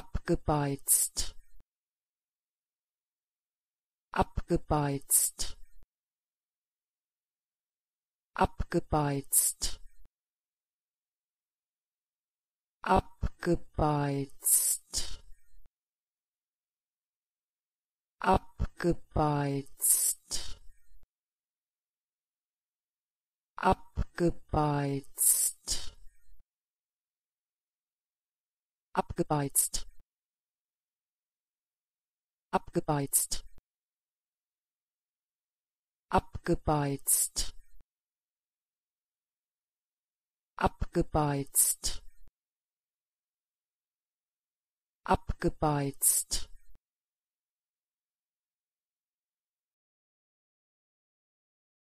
abgebeizt abgebeizt abgebeizt abgebeizt abgebeizt abgebeizt abgebeizt abgebeizt abgebeizt abgebeizt abgebeizt